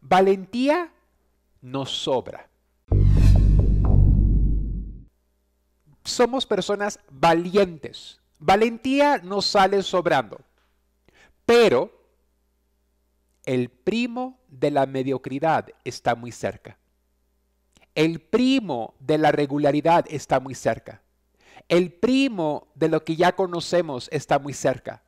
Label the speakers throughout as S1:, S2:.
S1: Valentía nos sobra. Somos personas valientes. Valentía nos sale sobrando. Pero el primo de la mediocridad está muy cerca. El primo de la regularidad está muy cerca. El primo de lo que ya conocemos está muy cerca.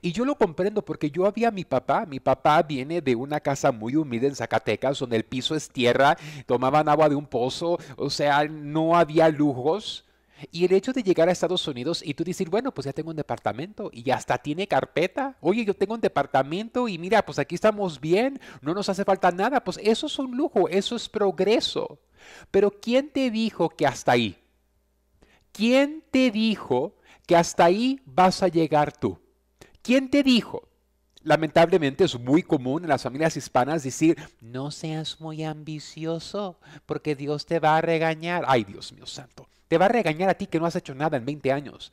S1: Y yo lo comprendo porque yo había mi papá. Mi papá viene de una casa muy humilde en Zacatecas, donde el piso es tierra, tomaban agua de un pozo, o sea, no había lujos. Y el hecho de llegar a Estados Unidos y tú decir, bueno, pues ya tengo un departamento y hasta tiene carpeta. Oye, yo tengo un departamento y mira, pues aquí estamos bien, no nos hace falta nada. Pues eso es un lujo, eso es progreso. Pero ¿quién te dijo que hasta ahí? ¿Quién te dijo que hasta ahí vas a llegar tú? ¿Quién te dijo? Lamentablemente es muy común en las familias hispanas decir, no seas muy ambicioso porque Dios te va a regañar. Ay, Dios mío santo, te va a regañar a ti que no has hecho nada en 20 años.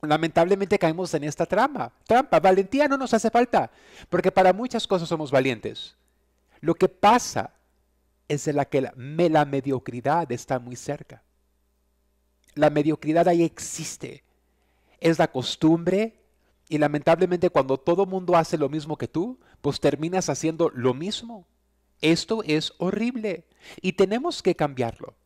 S1: Lamentablemente caemos en esta trampa. Trampa, valentía no nos hace falta, porque para muchas cosas somos valientes. Lo que pasa es de la que la mediocridad está muy cerca. La mediocridad ahí existe. Es la costumbre, y lamentablemente cuando todo mundo hace lo mismo que tú, pues terminas haciendo lo mismo. Esto es horrible y tenemos que cambiarlo.